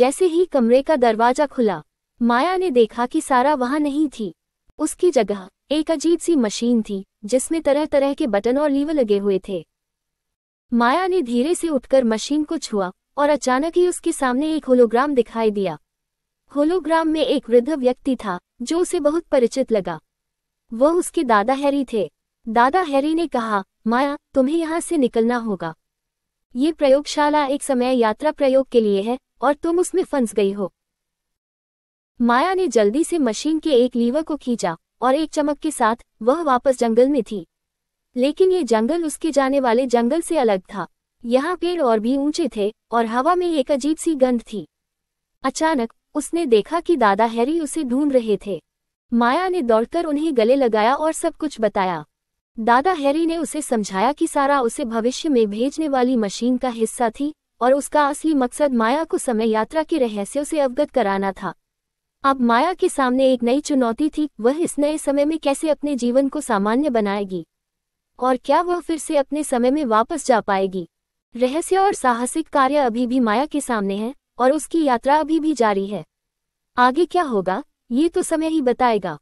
जैसे ही कमरे का दरवाजा खुला माया ने देखा कि सारा वहां नहीं थी उसकी जगह एक अजीब सी मशीन थी जिसमें तरह तरह के बटन और लीवर लगे हुए थे माया ने धीरे से उठकर मशीन को छुआ और अचानक ही उसके सामने एक होलोग्राम दिखाई दिया होलोग्राम में एक वृद्ध व्यक्ति था जो उसे बहुत परिचित लगा वह उसके दादा हैरी थे दादा हैरी ने कहा माया तुम्हें यहाँ से निकलना होगा ये प्रयोगशाला एक समय यात्रा प्रयोग के लिए है और तुम उसमें फंस गई हो माया ने जल्दी से मशीन के एक लीवर को खींचा और एक चमक के साथ वह वापस जंगल में थी लेकिन ये जंगल उसके जाने वाले जंगल से अलग था यहाँ पेड़ और भी ऊंचे थे और हवा में एक अजीब सी गंध थी अचानक उसने देखा कि दादा हैरी उसे ढूंढ रहे थे माया ने दौड़कर उन्हें गले लगाया और सब कुछ बताया दादा हैरी ने उसे समझाया कि सारा उसे भविष्य में भेजने वाली मशीन का हिस्सा थी और उसका असली मकसद माया को समय यात्रा के रहस्यों से अवगत कराना था अब माया के सामने एक नई चुनौती थी वह इस नए समय में कैसे अपने जीवन को सामान्य बनाएगी और क्या वह फिर से अपने समय में वापस जा पाएगी रहस्य और साहसिक कार्य अभी भी माया के सामने है और उसकी यात्रा अभी भी जारी है आगे क्या होगा ये तो समय ही बताएगा